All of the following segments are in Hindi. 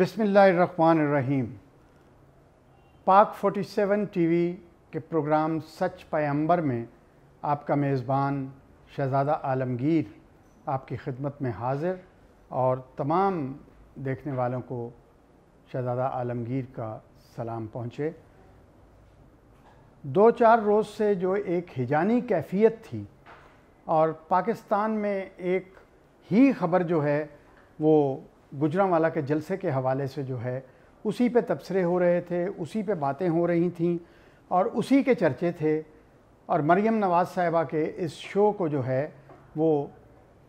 बिसमीम पाक 47 टीवी के प्रोग्राम सच पैम्बर में आपका मेज़बान शहज़ादा आलमगीर आपकी खिदमत में हाज़िर और तमाम देखने वालों को शहज़ादा आलमगीर का सलाम पहुँचे दो चार रोज़ से जो एक हिजानी कैफियत थी और पाकिस्तान में एक ही खबर जो है वो गुजरावाला के जलसे के हवाले से जो है उसी पे तबसरे हो रहे थे उसी पे बातें हो रही थीं और उसी के चर्चे थे और मरियम नवाज़ साहिबा के इस शो को जो है वो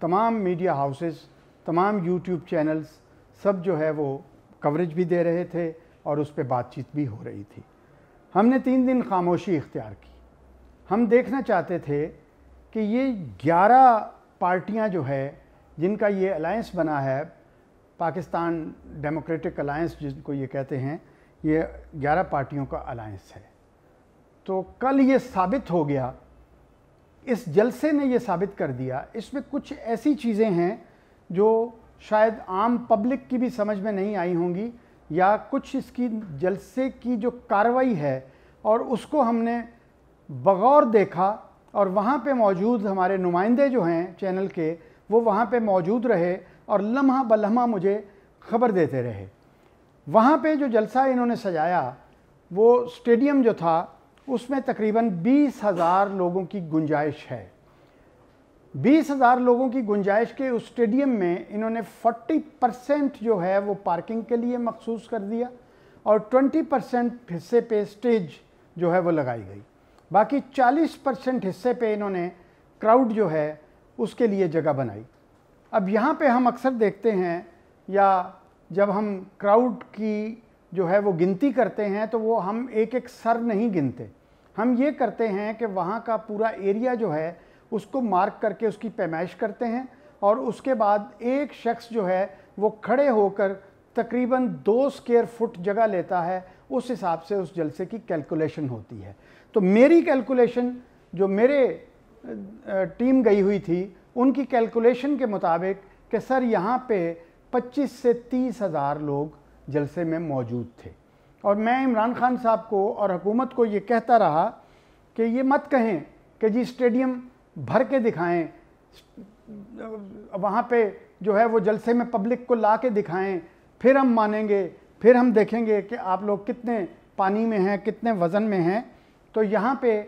तमाम मीडिया हाउसेस तमाम यूट्यूब चैनल्स सब जो है वो कवरेज भी दे रहे थे और उस पर बातचीत भी हो रही थी हमने तीन दिन खामोशी इख्तियार की हम देखना चाहते थे कि ये ग्यारह पार्टियां जो है जिनका ये अलायंस बना है पाकिस्तान डेमोक्रेटिक अलायंस जिनको ये कहते हैं ये 11 पार्टियों का अलायंस है तो कल ये साबित हो गया इस जलसे ने ये साबित कर दिया इसमें कुछ ऐसी चीज़ें हैं जो शायद आम पब्लिक की भी समझ में नहीं आई होंगी या कुछ इसकी जलसे की जो कार्रवाई है और उसको हमने बगौर देखा और वहाँ पे मौजूद हमारे नुमाइंदे जो हैं चैनल के वो वहाँ पे मौजूद रहे और लम्हा ब लम्हा मुझे खबर देते रहे वहाँ पे जो जलसा इन्होंने सजाया वो स्टेडियम जो था उसमें तकरीबन बीस हज़ार लोगों की गुंजाइश है बीस हज़ार लोगों की गुंजाइश के उस स्टेडियम में इन्होंने फोर्टी परसेंट जो है वो पार्किंग के लिए मखसूस कर दिया और ट्वेंटी परसेंट हिस्से पे स्टेज जो है वो लगाई गई बाकी चालीस परसेंट हिस्से पे इन्होंने क्राउड जो है उसके लिए जगह बनाई अब यहाँ पे हम अक्सर देखते हैं या जब हम क्राउड की जो है वो गिनती करते हैं तो वो हम एक एक सर नहीं गिनते हम ये करते हैं कि वहाँ का पूरा एरिया जो है उसको मार्क करके उसकी पैमाइश करते हैं और उसके बाद एक शख्स जो है वो खड़े होकर तकरीबन दो स्केयर फुट जगह लेता है उस हिसाब से उस जलसे की कैलकुलेशन होती है तो मेरी कैलकुलेशन जो मेरे टीम गई हुई थी उनकी कैलकुलेशन के मुताबिक कि सर यहाँ पे 25 से तीस हज़ार लोग जलसे में मौजूद थे और मैं इमरान खान साहब को और हुकूमत को ये कहता रहा कि ये मत कहें कि जी स्टेडियम भर के दिखाएं वहाँ पे जो है वो जलसे में पब्लिक को ला के दिखाएँ फिर हम मानेंगे फिर हम देखेंगे कि आप लोग कितने पानी में हैं कितने वज़न में हैं तो यहाँ पे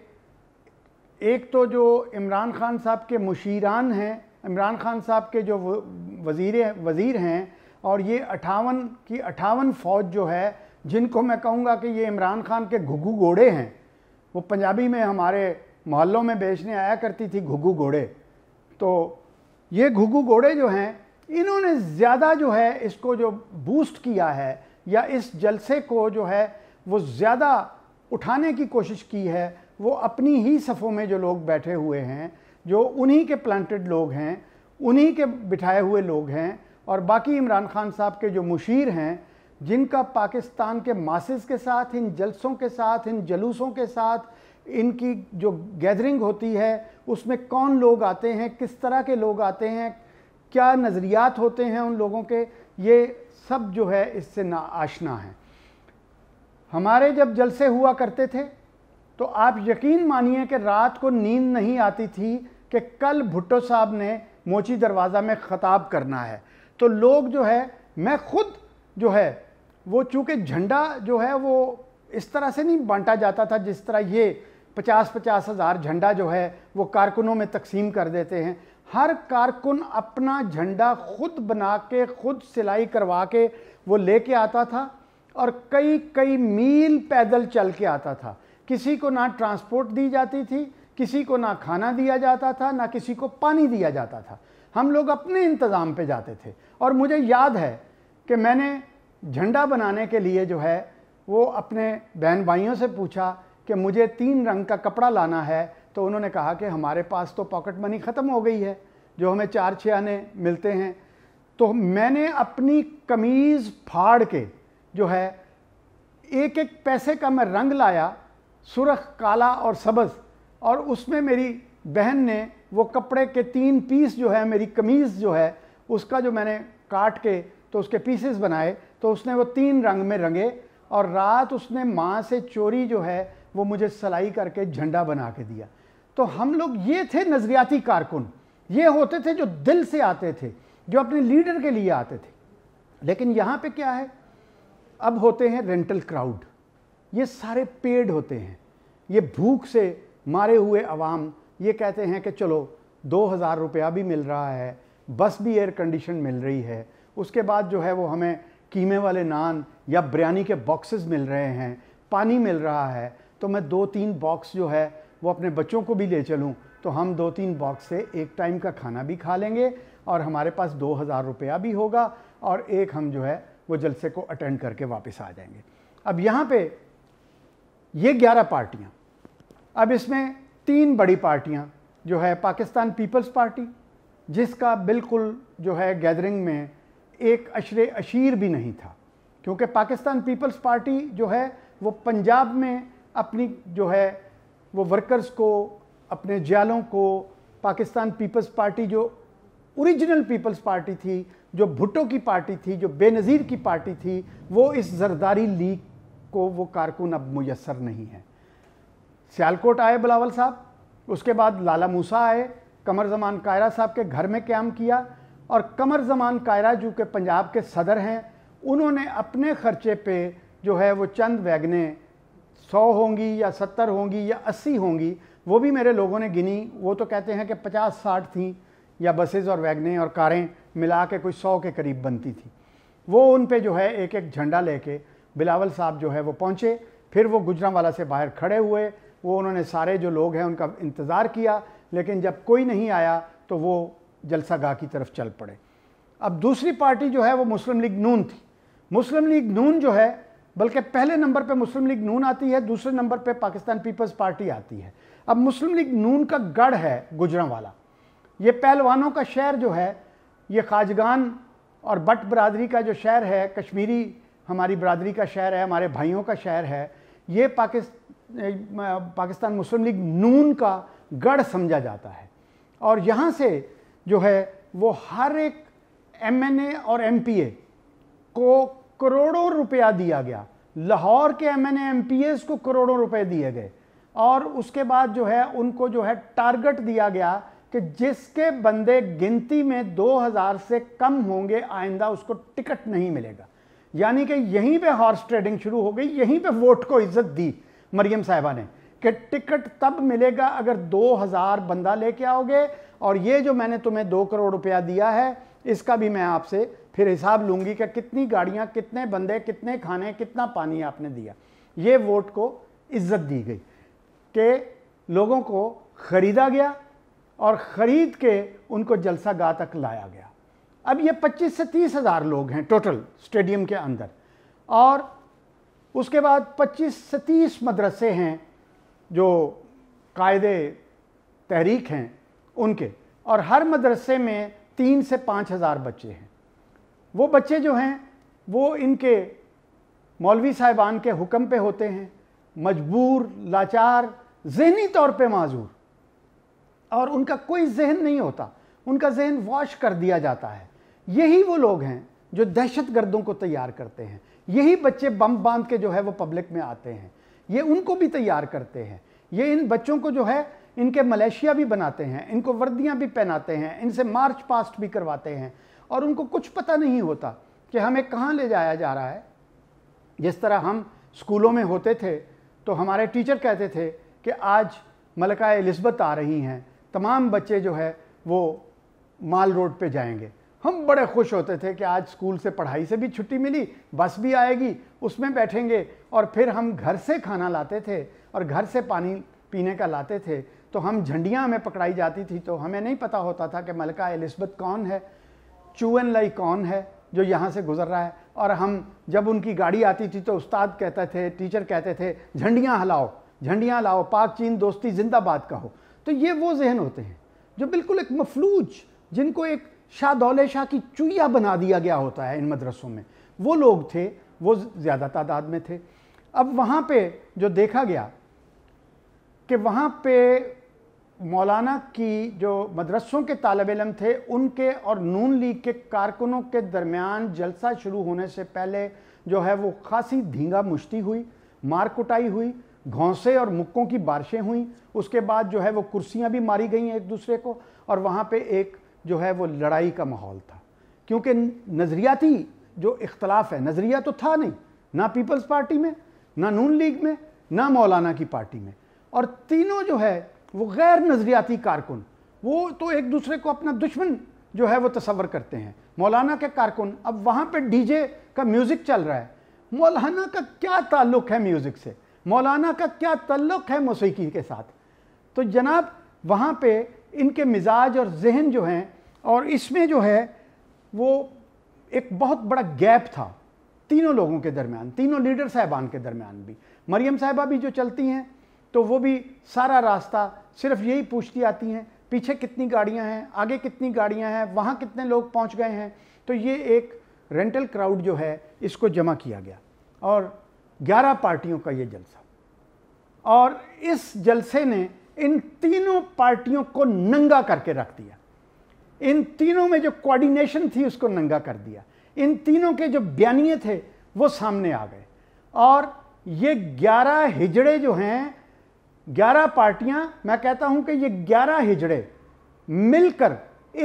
एक तो जो इमरान खान साहब के मुशीरान हैं इमरान खान साहब के जो वजीर वज़ीर हैं और ये अठावन की अठावन फ़ौज जो है जिनको मैं कहूँगा कि ये इमरान खान के घुगू घोड़े हैं वो पंजाबी में हमारे मोहल्लों में बेचने आया करती थी घुगू घोड़े तो ये घुगू घोड़े जो हैं इन्होंने ज़्यादा जो है इसको जो बूस्ट किया है या इस जलसे को जो है वो ज़्यादा उठाने की कोशिश की है वो अपनी ही सफ़ों में जो लोग बैठे हुए हैं जो उन्हीं के प्लांटेड लोग हैं उन्हीं के बिठाए हुए लोग हैं और बाकी इमरान खान साहब के जो मुशीर हैं जिनका पाकिस्तान के मासिस के साथ इन जलसों के साथ इन जलूसों के साथ इनकी जो गैदरिंग होती है उसमें कौन लोग आते हैं किस तरह के लोग आते हैं क्या नज़रियात होते हैं उन लोगों के ये सब जो है इससे ना आशना है हमारे जब जलसे हुआ करते थे तो आप यकीन मानिए कि रात को नींद नहीं आती थी कि कल भुट्टो साहब ने मोची दरवाज़ा में ख़ताब करना है तो लोग जो है मैं खुद जो है वो चूँकि झंडा जो है वो इस तरह से नहीं बांटा जाता था जिस तरह ये पचास पचास हज़ार झंडा जो है वो कारकुनों में तकसीम कर देते हैं हर कारकुन अपना झंडा खुद बना के खुद सिलाई करवा के वो लेके आता था और कई कई मील पैदल चल के आता था किसी को ना ट्रांसपोर्ट दी जाती थी किसी को ना खाना दिया जाता था ना किसी को पानी दिया जाता था हम लोग अपने इंतज़ाम पे जाते थे और मुझे याद है कि मैंने झंडा बनाने के लिए जो है वो अपने बहन भाइयों से पूछा कि मुझे तीन रंग का कपड़ा लाना है तो उन्होंने कहा कि हमारे पास तो पॉकेट मनी ख़त्म हो गई है जो हमें चार छः आने मिलते हैं तो मैंने अपनी कमीज़ फाड़ के जो है एक एक पैसे का मैं रंग लाया सुरख काला और सबज़ और उसमें मेरी बहन ने वो कपड़े के तीन पीस जो है मेरी कमीज़ जो है उसका जो मैंने काट के तो उसके पीसेस बनाए तो उसने वो तीन रंग में रंगे और रात उसने माँ से चोरी जो है वो मुझे सलाई करके झंडा बना के दिया तो हम लोग ये थे नज़रियाती कारकुन ये होते थे जो दिल से आते थे जो अपने लीडर के लिए आते थे लेकिन यहाँ पे क्या है अब होते हैं रेंटल क्राउड ये सारे पेड होते हैं ये भूख से मारे हुए आवाम ये कहते हैं कि चलो दो हज़ार रुपया भी मिल रहा है बस भी एयर कंडीशन मिल रही है उसके बाद जो है वो हमें कीमे वाले नान या बिरयानी के बॉक्सेस मिल रहे हैं पानी मिल रहा है तो मैं दो तीन बॉक्स जो है वो अपने बच्चों को भी ले चलूँ तो हम दो तीन बॉक्स से एक टाइम का खाना भी खा लेंगे और हमारे पास दो हज़ार रुपया भी होगा और एक हम जो है वो जलसे को अटेंड करके वापस आ जाएंगे अब यहाँ पे ये ग्यारह पार्टियाँ अब इसमें तीन बड़ी पार्टियाँ जो है पाकिस्तान पीपल्स पार्टी जिसका बिल्कुल जो है गैदरिंग में एक अशर अशीर भी नहीं था क्योंकि पाकिस्तान पीपल्स पार्टी जो है वो पंजाब में अपनी जो है वो वर्कर्स को अपने जालों को पाकिस्तान पीपल्स पार्टी जो ओरिजिनल पीपल्स पार्टी थी जो भुट्टो की पार्टी थी जो बेनज़ीर की पार्टी थी वो इस जरदारी लीग को वो कारकुन अब मैसर नहीं है सियालकोट आए बिलावल साहब उसके बाद लाला मूसा आए कमर जमान कायरा साहब के घर में क्याम किया और कमर जमान कायरा जो के पंजाब के सदर हैं उन्होंने अपने खर्चे पे जो है वो चंद वैगने सौ होंगी या सत्तर होंगी या अस्सी होंगी वो भी मेरे लोगों ने गिनी वो तो कहते हैं कि पचास साठ थी या बसेज़ और वैगने और कारें मिला के कोई सौ के करीब बनती थी वो उन पे जो है एक एक झंडा लेके बिलावल साहब जो है वो पहुँचे फिर वो गुजरावाला से बाहर खड़े हुए वो उन्होंने सारे जो लोग हैं उनका इंतज़ार किया लेकिन जब कोई नहीं आया तो वो जलसा गाह की तरफ चल पड़े अब दूसरी पार्टी जो है वो मुस्लिम लीग नून थी मुस्लिम लीग नून जो है बल्कि पहले नंबर पे मुस्लिम लीग नून आती है दूसरे नंबर पे पाकिस्तान पीपल्स पार्टी आती है अब मुस्लिम लीग नून का गढ़ है गुजरावाला ये पहलवानों का शहर जो है ये खाजगान और बट बरदरी का जो शहर है कश्मीरी हमारी बरदरी का शहर है हमारे भाइयों का शहर है ये पाकिस्तान पाकिस्तान मुस्लिम लीग नून का गढ़ समझा जाता है और यहाँ से जो है वो हर एक ए और ए को करोड़ों रुपया दिया गया लाहौर के M N M P S को करोड़ों रुपए दिए गए और उसके बाद जो है उनको जो है टारगेट दिया गया कि जिसके बंदे गिनती में 2000 से कम होंगे आइंदा उसको टिकट नहीं मिलेगा यानी कि यहीं पे हॉर्स ट्रेडिंग शुरू हो गई यहीं पे वोट को इज्जत दी मरियम साहिबा ने कि टिकट तब मिलेगा अगर 2000 बंदा लेके आओगे और ये जो मैंने तुम्हें दो करोड़ रुपया दिया है इसका भी मैं आपसे फिर हिसाब लूंगी कि कितनी गाड़ियां कितने बंदे कितने खाने कितना पानी आपने दिया ये वोट को इज्जत दी गई कि लोगों को ख़रीदा गया और ख़रीद के उनको जलसा गा तक लाया गया अब ये 25 से तीस हज़ार लोग हैं टोटल स्टेडियम के अंदर और उसके बाद 25 से तीस मदरसे हैं जो कायदे तहरीक हैं उनके और हर मदरसे में तीन से पाँच हज़ार बच्चे हैं वो बच्चे जो हैं वो इनके मौलवी साहिबान के हुक्म पे होते हैं मजबूर लाचार जहनी तौर पे माजूर और उनका कोई जहन नहीं होता उनका जहन वॉश कर दिया जाता है यही वो लोग हैं जो दहशत गर्दों को तैयार करते हैं यही बच्चे बम बांध के जो है वो पब्लिक में आते हैं ये उनको भी तैयार करते हैं ये इन बच्चों को जो है इनके मलेशिया भी बनाते हैं इनको वर्दियाँ भी पहनाते हैं इनसे मार्च पास्ट भी करवाते हैं और उनको कुछ पता नहीं होता कि हमें कहाँ ले जाया जा रहा है जिस तरह हम स्कूलों में होते थे तो हमारे टीचर कहते थे कि आज मलका एलिजबत आ रही हैं तमाम बच्चे जो है वो माल रोड पे जाएंगे हम बड़े खुश होते थे कि आज स्कूल से पढ़ाई से भी छुट्टी मिली बस भी आएगी उसमें बैठेंगे और फिर हम घर से खाना लाते थे और घर से पानी पीने का लाते थे तो हम झंडियाँ हमें पकड़ाई जाती थी तो हमें नहीं पता होता था कि मलका एलिस्बत कौन है चूएन लई कौन है जो यहाँ से गुजर रहा है और हम जब उनकी गाड़ी आती थी तो उस्ताद कहते थे टीचर कहते थे झंडियाँ हलाओ झंडियाँ लाओ पाक चीन दोस्ती जिंदाबाद कहो तो ये वो जहन होते हैं जो बिल्कुल एक मफलूज जिनको एक शाह दौले शाह की चुईया बना दिया गया होता है इन मदरसों में वो लोग थे वो ज़्यादा तादाद में थे अब वहाँ पे जो देखा गया कि वहाँ पे मौलाना की जो मदरसों के तालब इलम थे उनके और नून लीग के कारकुनों के दरमियान जलसा शुरू होने से पहले जो है वो खासी धींगा मुश्ती हुई मार कुटाई हुई घोंसे और मुक्कों की बारिशें हुई उसके बाद जो है वो कुर्सियाँ भी मारी गई एक दूसरे को और वहाँ पे एक जो है वो लड़ाई का माहौल था क्योंकि नज़रियाती जो इख्तलाफ है नज़रिया तो था नहीं ना पीपल्स पार्टी में ना नून लीग में ना मौलाना की पार्टी में और तीनों जो है वो गैर नज़रियाती कारकुन वो तो एक दूसरे को अपना दुश्मन जो है वो तस्वर करते हैं मौलाना के कारकुन अब वहाँ पर जे का म्यूज़िक चल रहा है मौलाना का क्या ताल्लुक़ है म्यूज़िक से मौलाना का क्या तल्लुक़ है मौसीकी के साथ तो जनाब वहाँ पे इनके मिजाज और जहन जो हैं और इसमें जो है वो एक बहुत बड़ा गैप था तीनों लोगों के दरमियान तीनों लीडर साहबान के दरमियान भी मरियम साहबा भी जो चलती हैं तो वो भी सारा रास्ता सिर्फ यही पूछती आती हैं पीछे कितनी गाड़ियां हैं आगे कितनी गाड़ियां हैं वहाँ कितने लोग पहुँच गए हैं तो ये एक रेंटल क्राउड जो है इसको जमा किया गया और 11 पार्टियों का ये जलसा और इस जलसे ने इन तीनों पार्टियों को नंगा करके रख दिया इन तीनों में जो कोऑर्डिनेशन थी उसको नंगा कर दिया इन तीनों के जो बयानिए थे वो सामने आ गए और ये ग्यारह हिजड़े जो हैं ग्यारह पार्टियां मैं कहता हूं कि ये ग्यारह हिजड़े मिलकर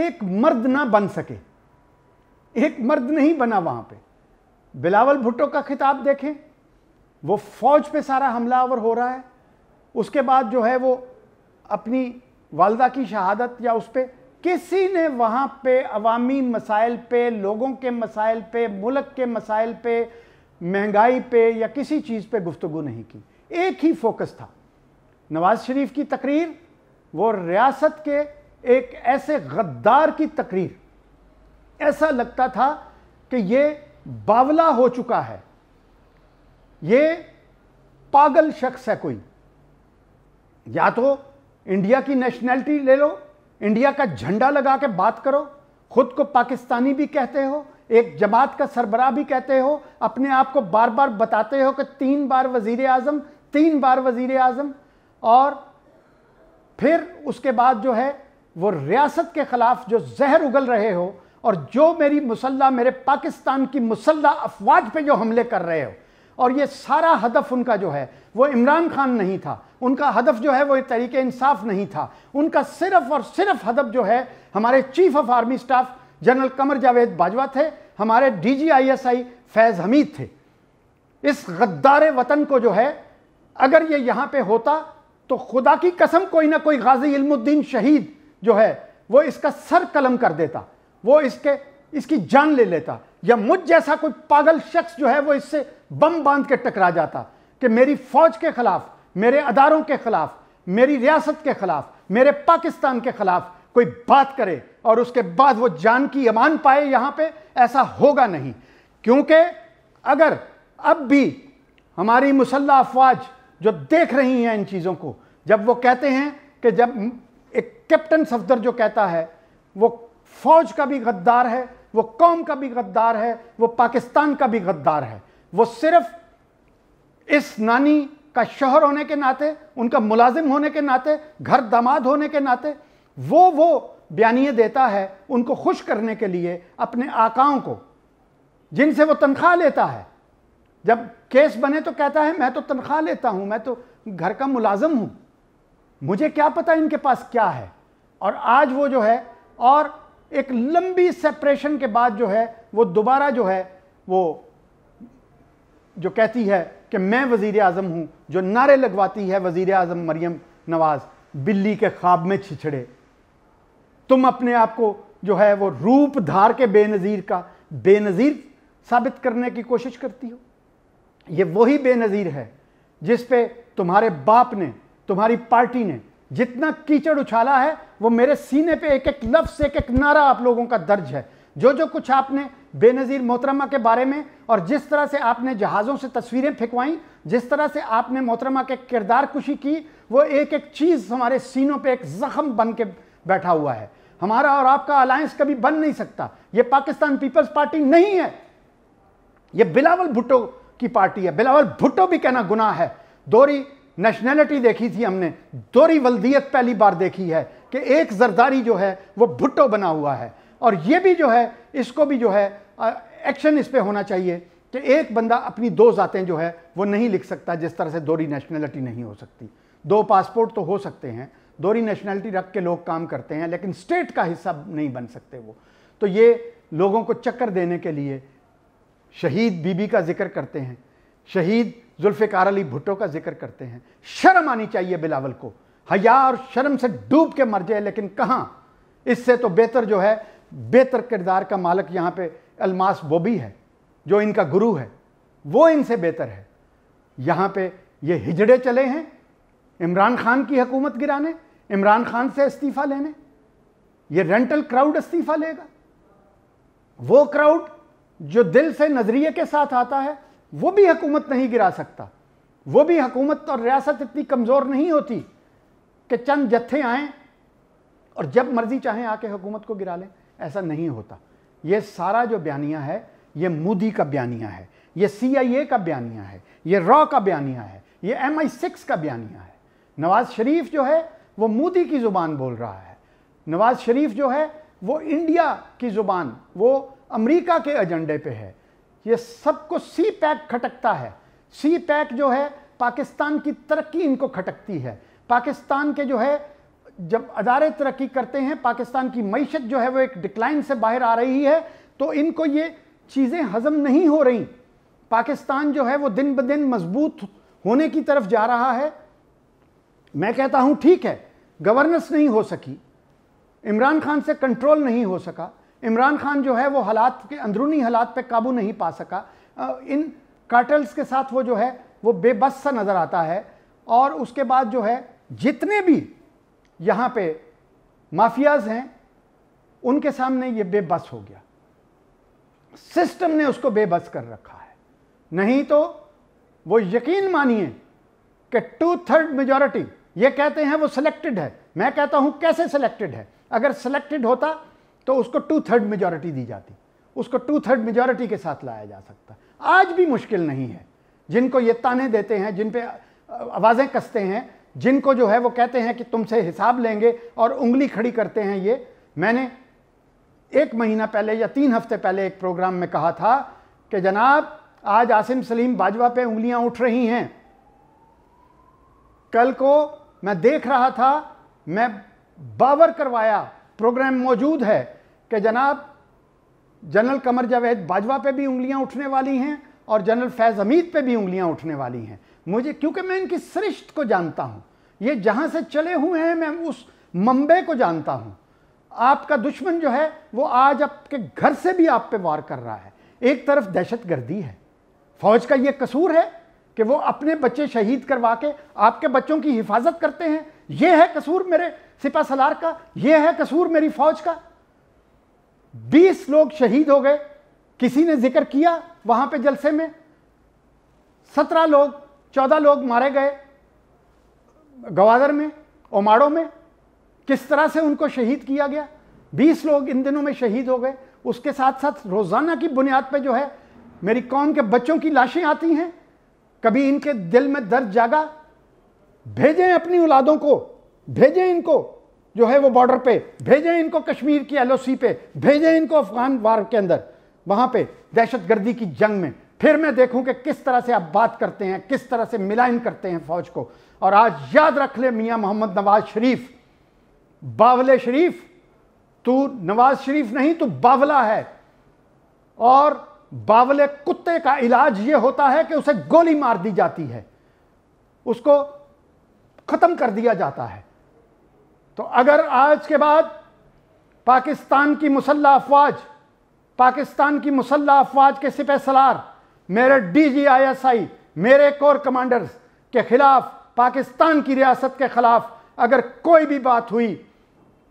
एक मर्द ना बन सके एक मर्द नहीं बना वहां पे बिलावल भुट्टो का खिताब देखें वो फौज पे सारा हमलावर हो रहा है उसके बाद जो है वो अपनी वालदा की शहादत या उस पर किसी ने वहाँ पे अवामी मसाइल पे लोगों के मसाइल पे मुल्क के मसाइल पे महंगाई पे या किसी चीज़ पे गुफ्तु नहीं की एक ही फोकस था नवाज शरीफ की तकरीर वो रियासत के एक ऐसे गद्दार की तकरीर ऐसा लगता था कि ये बावला हो चुका है ये पागल शख्स है कोई या तो इंडिया की नेशनैलिटी ले लो इंडिया का झंडा लगा के बात करो खुद को पाकिस्तानी भी कहते हो एक जमात का सरबराह भी कहते हो अपने आप को बार बार बताते हो कि तीन बार वजीर आजम तीन बार वजीर आजम और फिर उसके बाद जो है वो रियासत के ख़िलाफ़ जो जहर उगल रहे हो और जो मेरी मुसल्ला मेरे पाकिस्तान की मुसल्ला अफवाज पे जो हमले कर रहे हो और ये सारा हदफ उनका जो है वो इमरान खान नहीं था उनका हदफ जो है वो तरीके इंसाफ नहीं था उनका सिर्फ और सिर्फ हदफ जो है हमारे chief of army staff general Qamar Javed Bajwa थे हमारे डीजीआईएसआई फैज़ हमीद थे इस गद्दार वतन को जो है अगर ये यहाँ पे होता तो खुदा की कसम कोई ना कोई गाजी इल्मुद्दीन शहीद जो है वो इसका सर कलम कर देता वो इसके इसकी जान ले लेता या मुझ जैसा कोई पागल शख्स जो है वो इससे बम बांध के टकरा जाता कि मेरी फौज के खिलाफ मेरे अदारों के खिलाफ मेरी रियासत के खिलाफ मेरे पाकिस्तान के खिलाफ कोई बात करे और उसके बाद वो जान की अमान पाए यहां पे ऐसा होगा नहीं क्योंकि अगर अब भी हमारी मुसल्ला अफवाज जो देख रही हैं इन चीज़ों को जब वो कहते हैं कि जब एक कैप्टन सफदर जो कहता है वो फौज का भी गद्दार है वो कौम का भी गद्दार है वो पाकिस्तान का भी गद्दार है वो सिर्फ इस नानी का शोहर होने के नाते उनका मुलाजिम होने के नाते घर दामाद होने के नाते वो वो बयानिए देता है उनको खुश करने के लिए अपने आकाओं को जिनसे वो तनख्वाह लेता है जब केस बने तो कहता है मैं तो तनख्वाह लेता हूँ मैं तो घर का मुलाजम हूँ मुझे क्या पता इनके पास क्या है और आज वो जो है और एक लंबी सेपरेशन के बाद जो है वो दोबारा जो है वो जो कहती है कि मैं वजीर आजम हूं जो नारे लगवाती है वजीर आजम मरियम नवाज बिल्ली के ख्वाब में छिछड़े तुम अपने आप को जो है वो रूप धार के बेनज़ीर का बेनज़ीर साबित करने की कोशिश करती हो ये वही बेनज़ीर है जिस पे तुम्हारे बाप ने तुम्हारी पार्टी ने जितना कीचड़ उछाला है वो मेरे सीने पे एक एक लफ्स एक एक नारा आप लोगों का दर्ज है जो जो कुछ आपने बेनज़ीर मोहतरमा के बारे में और जिस तरह से आपने जहाज़ों से तस्वीरें फेंकवाईं जिस तरह से आपने मोहतरमा के किरदार कुशी की वो एक एक चीज़ हमारे सीनों पे एक जख्म बन के बैठा हुआ है हमारा और आपका अलायंस कभी बन नहीं सकता ये पाकिस्तान पीपल्स पार्टी नहीं है ये बिलावल भुट्टो की पार्टी है बिलावल भुट्टो भी कहना गुनाह है दोरी नेशनैलिटी देखी थी हमने दोरी वल्दियत पहली बार देखी है कि एक जरदारी जो है वो भुट्टो बना हुआ है और ये भी जो है इसको भी जो है एक्शन इस पर होना चाहिए कि एक बंदा अपनी दो ज़ातें जो है वो नहीं लिख सकता जिस तरह से दोरी नेशनैलिटी नहीं हो सकती दो पासपोर्ट तो हो सकते हैं दोरी नेशनैलिटी रख के लोग काम करते हैं लेकिन स्टेट का हिस्सा नहीं बन सकते वो तो ये लोगों को चक्कर देने के लिए शहीद बीबी का जिक्र करते हैं शहीद जुल्फ़िकार अली भुट्टो का जिक्र करते हैं शर्म आनी चाहिए बिलावल को हया और शर्म से डूब के मर जाए लेकिन कहाँ इससे तो बेहतर जो है बेहतर किरदार का मालक यहाँ पे अलमास वो भी है जो इनका गुरु है वो इनसे बेहतर है यहाँ पे ये हिजड़े चले हैं इमरान खान की हकूमत गिराने इमरान खान से इस्तीफ़ा लेने ये रेंटल क्राउड इस्तीफ़ा लेगा वो क्राउड जो दिल से नज़रिए के साथ आता है वो भी हकूमत नहीं गिरा सकता वो भी हकूमत और रियासत इतनी कमज़ोर नहीं होती कि चंद जत्थे आए और जब मर्ज़ी चाहें आके हुकूमत को गिरा लें ऐसा नहीं होता ये सारा जो बयानिया है ये मोदी का बयानिया है ये ए का बयानिया है ये रॉ का बयानिया है ये एम आई सिक्स का बयानिया है नवाज़ शरीफ जो है वो मोदी की ज़ुबान बोल रहा है नवाज़ शरीफ जो है वो इंडिया की ज़ुबान वो अमेरिका के एजेंडे पे है ये सबको सी पैक खटकता है सी पैक जो है पाकिस्तान की तरक्की इनको खटकती है पाकिस्तान के जो है जब अदारे तरक्की करते हैं पाकिस्तान की मीशत जो है वो एक डिक्लाइन से बाहर आ रही है तो इनको ये चीज़ें हजम नहीं हो रही पाकिस्तान जो है वो दिन ब दिन मजबूत होने की तरफ जा रहा है मैं कहता हूं ठीक है गवर्नेंस नहीं हो सकी इमरान खान से कंट्रोल नहीं हो सका इमरान खान जो है वो हालात के अंदरूनी हालात पे काबू नहीं पा सका इन कार्टल्स के साथ वो जो है वो बेबस सा नज़र आता है और उसके बाद जो है जितने भी यहाँ पे माफियाज हैं उनके सामने ये बेबस हो गया सिस्टम ने उसको बेबस कर रखा है नहीं तो वो यकीन मानिए कि टू थर्ड मेजॉरिटी ये कहते हैं वो सिलेक्टेड है मैं कहता हूं कैसे सिलेक्टेड है अगर सिलेक्टेड होता तो उसको टू थर्ड मेजोरिटी दी जाती उसको टू थर्ड मेजोरिटी के साथ लाया जा सकता आज भी मुश्किल नहीं है जिनको ये ताने देते हैं जिन पे आवाज़ें कसते हैं जिनको जो है वो कहते हैं कि तुमसे हिसाब लेंगे और उंगली खड़ी करते हैं ये मैंने एक महीना पहले या तीन हफ्ते पहले एक प्रोग्राम में कहा था कि जनाब आज आसिम सलीम बाजवा पे उंगलियां उठ रही हैं कल को मैं देख रहा था मैं बावर करवाया प्रोग्राम मौजूद है कि जनाब जनरल कमर जावेद बाजवा पे भी उंगलियां उठने वाली हैं और जनरल फैज़ हमीद पे भी उंगलियां उठने वाली हैं मुझे क्योंकि मैं इनकी सृष्ट को जानता हूं ये जहां से चले हुए हैं मैं उस मंबे को जानता हूं आपका दुश्मन जो है वो आज आपके घर से भी आप पे वार कर रहा है एक तरफ दहशत गर्दी है फौज का ये कसूर है कि वो अपने बच्चे शहीद करवा के आपके बच्चों की हिफाजत करते हैं ये है कसूर मेरे सिपा सलार का यह है कसूर मेरी फौज का बीस लोग शहीद हो गए किसी ने जिक्र किया वहां पे जलसे में सत्रह लोग चौदह लोग मारे गए गवादर में ओमाड़ो में किस तरह से उनको शहीद किया गया बीस लोग इन दिनों में शहीद हो गए उसके साथ साथ रोज़ाना की बुनियाद पे जो है मेरी कौम के बच्चों की लाशें आती हैं कभी इनके दिल में दर्द जागा भेजें अपनी औलादों को भेजें इनको जो है वो बॉर्डर पे भेजें इनको कश्मीर की एलओसी पे भेजें इनको अफगान वार के अंदर वहाँ पे दहशतगर्दी की जंग में फिर मैं देखूं कि किस तरह से आप बात करते हैं किस तरह से मिलाइन करते हैं फौज को और आज याद रख ले मियाँ मोहम्मद नवाज शरीफ बावले शरीफ तू नवाज शरीफ नहीं तू बावला है और बावले कुत्ते का इलाज ये होता है कि उसे गोली मार दी जाती है उसको ख़त्म कर दिया जाता है तो अगर आज के बाद पाकिस्तान की मुसल्ला अफवाज पाकिस्तान की मुसल्ला अफवाज के सिपह सलार मेरे D G I S I मेरे कोर कमांडर्स के खिलाफ पाकिस्तान की रियासत के खिलाफ अगर कोई भी बात हुई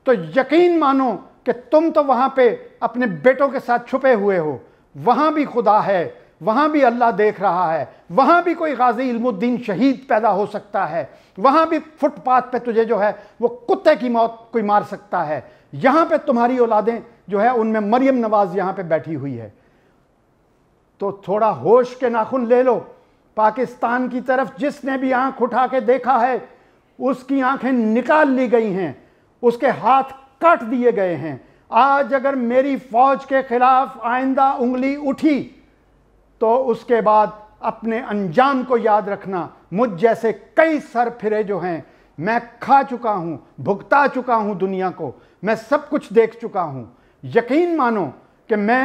तो यकीन मानो कि तुम तो वहाँ पे अपने बेटों के साथ छुपे हुए हो वहाँ भी खुदा है वहाँ भी अल्लाह देख रहा है वहाँ भी कोई गाजी इल्मुद्दीन शहीद पैदा हो सकता है वहाँ भी फुटपाथ पे तुझे जो है वो कुत्ते की मौत कोई मार सकता है यहाँ पे तुम्हारी औलादें जो है उनमें मरियम नवाज यहाँ पे बैठी हुई है तो थोड़ा होश के नाखून ले लो पाकिस्तान की तरफ जिसने भी आंख उठा के देखा है उसकी आंखें निकाल ली गई हैं उसके हाथ काट दिए गए हैं आज अगर मेरी फौज के खिलाफ आइंदा उंगली उठी तो उसके बाद अपने अंजाम को याद रखना मुझ जैसे कई सर फिरे जो हैं मैं खा चुका हूँ भुगता चुका हूँ दुनिया को मैं सब कुछ देख चुका हूँ यकीन मानो कि मैं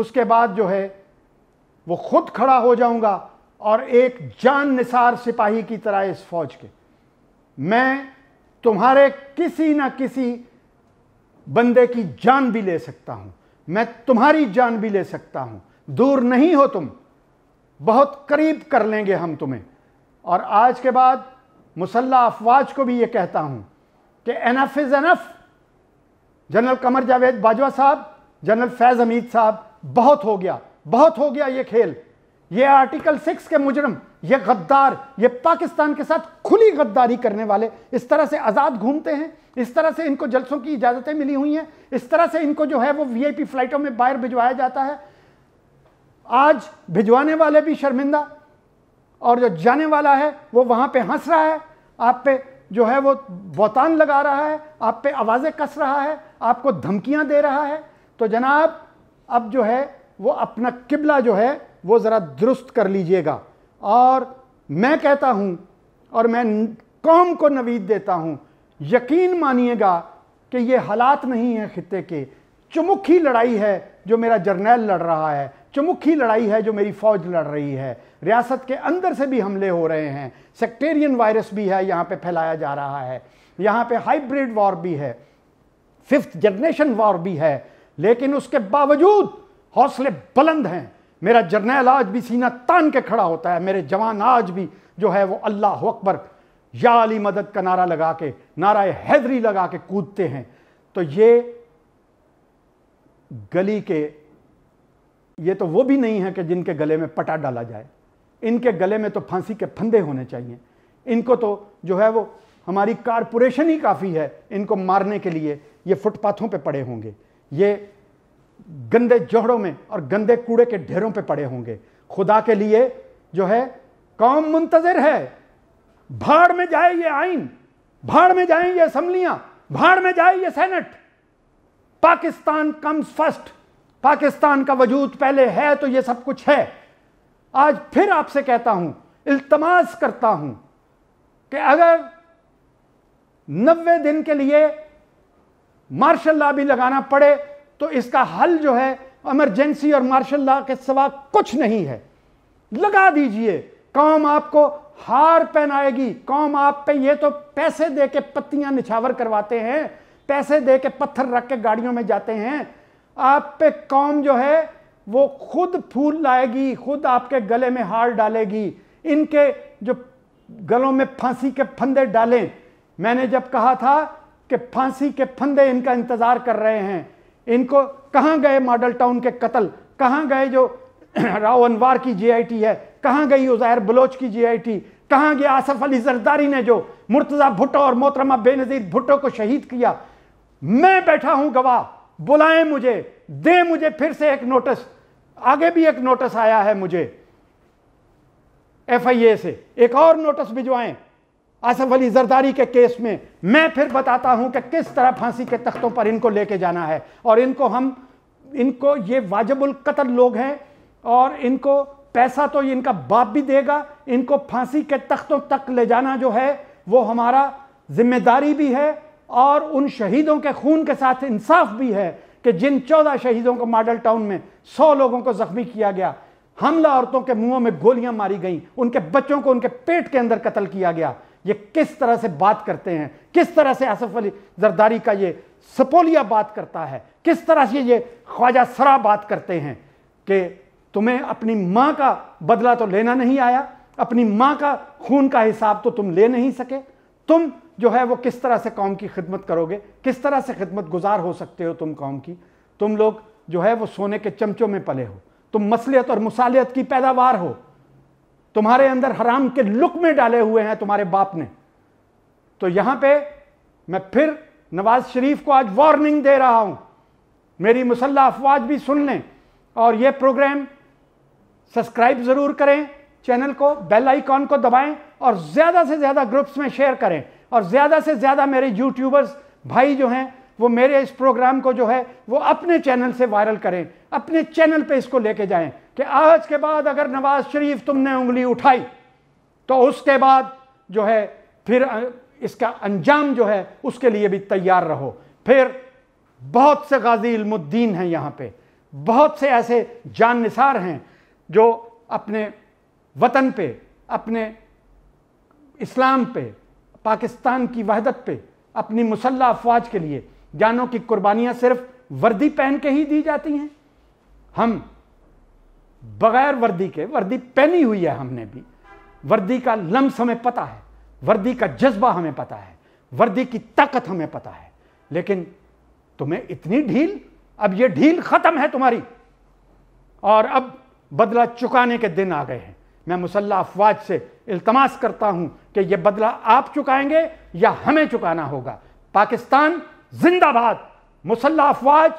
उसके बाद जो है वो खुद खड़ा हो जाऊंगा और एक जान निसार सिपाही की तरह इस फौज के मैं तुम्हारे किसी ना किसी बंदे की जान भी ले सकता हूँ मैं तुम्हारी जान भी ले सकता हूँ दूर नहीं हो तुम बहुत करीब कर लेंगे हम तुम्हें और आज के बाद मुसल्ला अफवाज को भी ये कहता हूं कि enough is enough general Qamar Javed Bajwa साहब जनरल फैज़ हमीद साहब बहुत हो गया बहुत हो गया ये खेल ये आर्टिकल सिक्स के मुजरम ये गद्दार ये पाकिस्तान के साथ खुली गद्दारी करने वाले इस तरह से आज़ाद घूमते हैं इस तरह से इनको जलसों की इजाज़तें मिली हुई हैं इस तरह से इनको जो है वो वीआईपी फ्लाइटों में बाहर भिजवाया जाता है आज भिजवाने वाले भी शर्मिंदा और जो जाने वाला है वो वहाँ पे हंस रहा है आप पे जो है वो बोतान लगा रहा है आप पे आवाज़ें कस रहा है आपको धमकियां दे रहा है तो जनाब अब जो है वो अपना किबला जो है वो ज़रा दुरुस्त कर लीजिएगा और मैं कहता हूँ और मैं कौम को नवीद देता हूँ यकीन मानिएगा कि ये हालात नहीं हैं खत्े के चुमुखी ही लड़ाई है जो मेरा जर्नैल लड़ रहा है चमुखी लड़ाई है जो मेरी फौज लड़ रही है रियासत के अंदर से भी हमले हो रहे हैं सेक्टेरियन वायरस भी है यहाँ पे फैलाया जा रहा है यहाँ पे हाइब्रिड वॉर भी है फिफ्थ जनरेशन वॉर भी है लेकिन उसके बावजूद हौसले बुलंद हैं मेरा जर्नैल आज भी सीना तान के खड़ा होता है मेरे जवान आज भी जो है वो अल्लाह अकबर या अली मदद का नारा लगा के नारा हैदरी लगा के कूदते हैं तो ये गली के ये तो वो भी नहीं है कि जिनके गले में पटा डाला जाए इनके गले में तो फांसी के फंदे होने चाहिए इनको तो जो है वो हमारी कारपोरेशन ही काफ़ी है इनको मारने के लिए ये फुटपाथों पे पड़े होंगे ये गंदे जोहड़ों में और गंदे कूड़े के ढेरों पे पड़े होंगे खुदा के लिए जो है कौम मुंतजर है भाड़ में जाए ये आइन भाड़ में जाए ये असम्बलियां भाड़ में जाए ये senate Pakistan comes first Pakistan का वजूद पहले है तो ये सब कुछ है आज फिर आपसे कहता हूं इल्तमास करता हूं कि अगर नब्बे दिन के लिए मार्शल ला भी लगाना पड़े तो इसका हल जो है एमरजेंसी और मार्शल ला के सिवा कुछ नहीं है लगा दीजिए कौम आपको हार पहनाएगी कौम आप पे ये तो पैसे दे के पत्तियां निछावर करवाते हैं पैसे दे के पत्थर रख के गाड़ियों में जाते हैं आप पे कौम जो है वो खुद फूल लाएगी खुद आपके गले में हार डालेगी इनके जो गलों में फांसी के फंदे डालें मैंने जब कहा था कि फांसी के फंदे इनका इंतज़ार कर रहे हैं इनको कहाँ गए मॉडल टाउन के कत्ल कहाँ गए जो राव अनवार की जीआईटी है कहाँ गई उजैर बलोच की जीआईटी कहाँ गया आसफ अली जरदारी ने जो मुर्तज़ा भुट्टो और मोहतरमा बेनज़ीर भुट्टो को शहीद किया मैं बैठा हूँ गवाह बुलाएं मुझे दे मुझे फिर से एक नोटिस आगे भी एक नोटिस आया है मुझे एफ से एक और नोटिस भिजवाएं आसफ अली जरदारी के केस में मैं फिर बताता हूं कि किस तरह फांसी के तख्तों पर इनको लेके जाना है और इनको हम इनको ये वाजबुल कतल लोग हैं और इनको पैसा तो इनका बाप भी देगा इनको फांसी के तख्तों तक ले जाना जो है वो हमारा जिम्मेदारी भी है और उन शहीदों के खून के साथ इंसाफ भी है कि जिन चौदह शहीदों को मॉडल टाउन में सौ लोगों को जख्मी किया गया हमला औरतों के मुंहों में गोलियां मारी गईं उनके बच्चों को उनके पेट के अंदर कत्ल किया गया ये किस तरह से बात करते हैं किस तरह से आसफ अली जरदारी का ये सपोलिया बात करता है किस तरह से ये ख्वाजा सरा बात करते हैं कि तुम्हें अपनी माँ का बदला तो लेना नहीं आया अपनी माँ का खून का हिसाब तो तुम ले नहीं सके तुम जो है वो किस तरह से कौम की खिदमत करोगे किस तरह से खिदमत गुजार हो सकते हो तुम कौम की तुम लोग जो है वो सोने के चमचों में पले हो तुम मसलियत और मसालियत की पैदावार हो तुम्हारे अंदर हराम के लुक में डाले हुए हैं तुम्हारे बाप ने तो यहां पे मैं फिर नवाज शरीफ को आज वार्निंग दे रहा हूं मेरी मुसल्ला अफवाज भी सुन लें और यह प्रोग्राम सब्सक्राइब ज़रूर करें चैनल को बेल आइकॉन को दबाएं और ज़्यादा से ज़्यादा ग्रुप्स में शेयर करें और ज़्यादा से ज़्यादा मेरे यूट्यूबर्स भाई जो हैं वो मेरे इस प्रोग्राम को जो है वो अपने चैनल से वायरल करें अपने चैनल पे इसको लेके जाएं कि आज के बाद अगर नवाज शरीफ तुमने उंगली उठाई तो उसके बाद जो है फिर इसका अंजाम जो है उसके लिए भी तैयार रहो फिर बहुत से गाजी इल्मुद्दीन हैं यहाँ पे बहुत से ऐसे जान निसार हैं जो अपने वतन पे अपने इस्लाम पे पाकिस्तान की वहदत पे अपनी मुसल्ला अफवाज के लिए जानों की कुर्बानियां सिर्फ वर्दी पहन के ही दी जाती हैं हम बगैर वर्दी के वर्दी पहनी हुई है हमने भी वर्दी का लम्स हमें पता है वर्दी का जज्बा हमें पता है वर्दी की ताकत हमें पता है लेकिन तुम्हें इतनी ढील अब यह ढील खत्म है तुम्हारी और अब बदला चुकाने के दिन आ गए हैं मैं मुसल्ला अफवाज से इल्तमास करता हूं कि यह बदला आप चुकाएंगे या हमें चुकाना होगा पाकिस्तान जिंदाबाद मुसल्ला अफवाज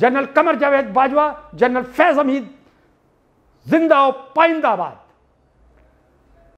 जनरल कमर जावेद बाजवा जनरल फैज हमीद जिंदा पाइंदाबाद